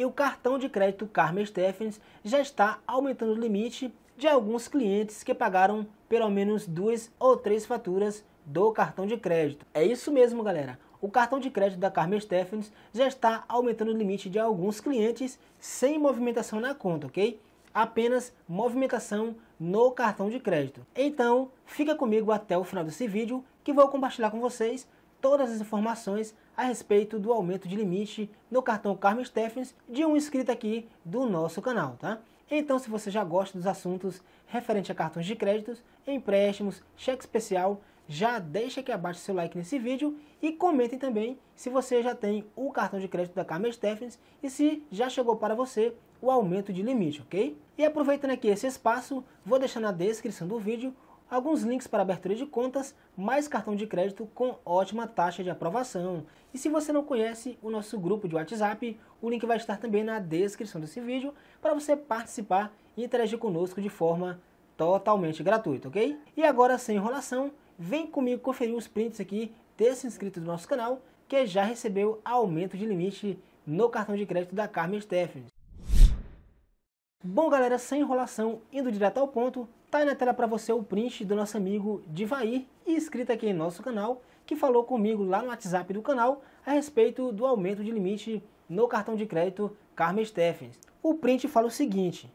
e o cartão de crédito Karma Stephens já está aumentando o limite de alguns clientes que pagaram pelo menos duas ou três faturas do cartão de crédito. É isso mesmo, galera. O cartão de crédito da Karma Stephens já está aumentando o limite de alguns clientes sem movimentação na conta, ok? Apenas movimentação no cartão de crédito. Então, fica comigo até o final desse vídeo que vou compartilhar com vocês todas as informações a respeito do aumento de limite no cartão Carmen Steffens de um inscrito aqui do nosso canal, tá? Então, se você já gosta dos assuntos referente a cartões de créditos, empréstimos, cheque especial, já deixa aqui abaixo seu like nesse vídeo e comentem também se você já tem o cartão de crédito da Carmen Steffens e se já chegou para você o aumento de limite, ok? E aproveitando aqui esse espaço, vou deixar na descrição do vídeo alguns links para abertura de contas, mais cartão de crédito com ótima taxa de aprovação. E se você não conhece o nosso grupo de WhatsApp, o link vai estar também na descrição desse vídeo para você participar e interagir conosco de forma totalmente gratuita, ok? E agora, sem enrolação, vem comigo conferir os prints aqui desse inscrito do nosso canal que já recebeu aumento de limite no cartão de crédito da Carmen Stephens. Bom, galera, sem enrolação, indo direto ao ponto, Tá aí na tela para você o print do nosso amigo Divair, inscrito aqui em nosso canal, que falou comigo lá no WhatsApp do canal a respeito do aumento de limite no cartão de crédito Carmen Steffens. O print fala o seguinte: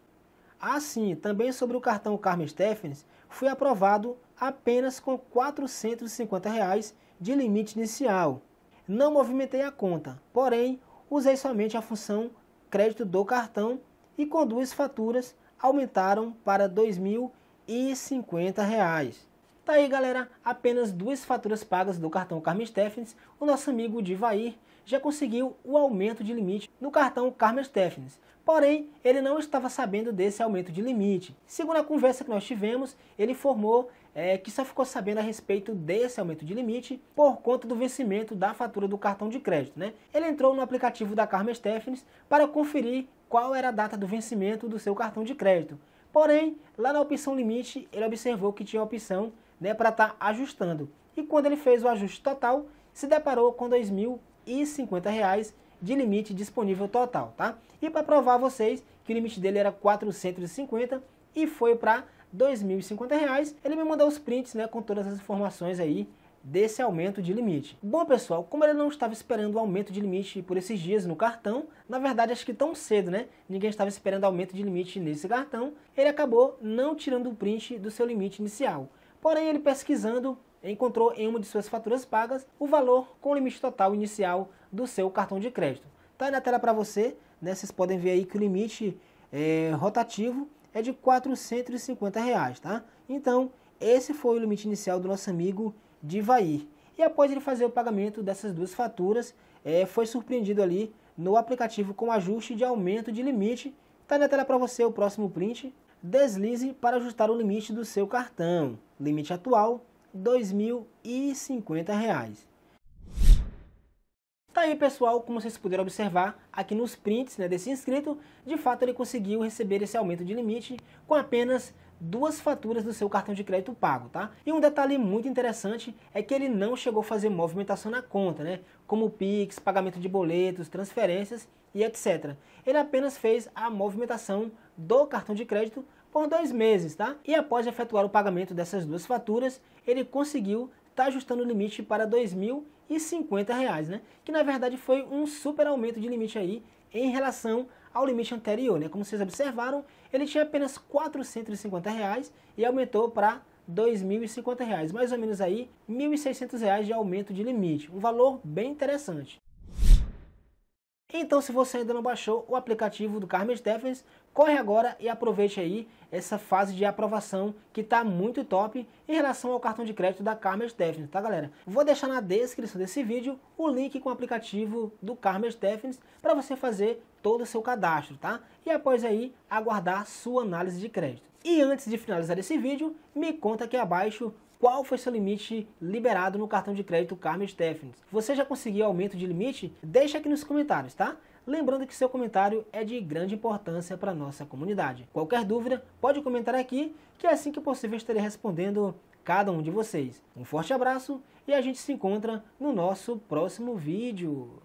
Assim, também sobre o cartão Carmen Steffens, foi aprovado apenas com R$ 450 reais de limite inicial. Não movimentei a conta, porém, usei somente a função crédito do cartão e com duas faturas aumentaram para R$ 2.000 e 50 reais. Tá aí, galera, apenas duas faturas pagas do cartão Carmen Stephens, o nosso amigo Divair já conseguiu o aumento de limite no cartão Carmen Stephens. Porém, ele não estava sabendo desse aumento de limite. Segundo a conversa que nós tivemos, ele informou é, que só ficou sabendo a respeito desse aumento de limite por conta do vencimento da fatura do cartão de crédito. Né? Ele entrou no aplicativo da Carmen Stephens para conferir qual era a data do vencimento do seu cartão de crédito. Porém, lá na opção limite, ele observou que tinha opção né, para estar tá ajustando. E quando ele fez o ajuste total, se deparou com R$ 2.050 de limite disponível total, tá? E para provar a vocês que o limite dele era 450 e foi para R$ 2.050, ele me mandou os prints, né, com todas as informações aí desse aumento de limite. Bom, pessoal, como ele não estava esperando o aumento de limite por esses dias no cartão, na verdade acho que tão cedo, né? Ninguém estava esperando aumento de limite nesse cartão, ele acabou não tirando o print do seu limite inicial. Porém, ele pesquisando, encontrou em uma de suas faturas pagas o valor com o limite total inicial do seu cartão de crédito. Tá aí na tela para você, né? Vocês podem ver aí que o limite é, rotativo é de 450 reais, tá? Então, esse foi o limite inicial do nosso amigo de Ivaí. E após ele fazer o pagamento dessas duas faturas, é, foi surpreendido ali no aplicativo com ajuste de aumento de limite. Está na tela para você o próximo print. Deslize para ajustar o limite do seu cartão. Limite atual, R$ 2.050. Tá aí pessoal, como vocês puderam observar aqui nos prints né, desse inscrito, de fato ele conseguiu receber esse aumento de limite com apenas duas faturas do seu cartão de crédito pago, tá? E um detalhe muito interessante é que ele não chegou a fazer movimentação na conta, né? Como Pix, pagamento de boletos, transferências e etc. Ele apenas fez a movimentação do cartão de crédito por dois meses, tá? E após efetuar o pagamento dessas duas faturas, ele conseguiu tá ajustando o limite para R$ 2.050, né? que na verdade foi um super aumento de limite aí em relação ao limite anterior. Né? Como vocês observaram, ele tinha apenas R$ 450 reais e aumentou para R$ 2.050, mais ou menos aí R$ 1.600 de aumento de limite, um valor bem interessante. Então, se você ainda não baixou o aplicativo do Carmen Stephens, corre agora e aproveite aí essa fase de aprovação que está muito top em relação ao cartão de crédito da Carmes Definitive, tá galera? Vou deixar na descrição desse vídeo o link com o aplicativo do Carmes Definitive para você fazer todo o seu cadastro, tá? E após aí, aguardar sua análise de crédito. E antes de finalizar esse vídeo, me conta aqui abaixo qual foi seu limite liberado no cartão de crédito Carmen Stephens. Você já conseguiu aumento de limite? Deixa aqui nos comentários, tá? Lembrando que seu comentário é de grande importância para a nossa comunidade. Qualquer dúvida, pode comentar aqui, que é assim que possível estarei respondendo cada um de vocês. Um forte abraço e a gente se encontra no nosso próximo vídeo.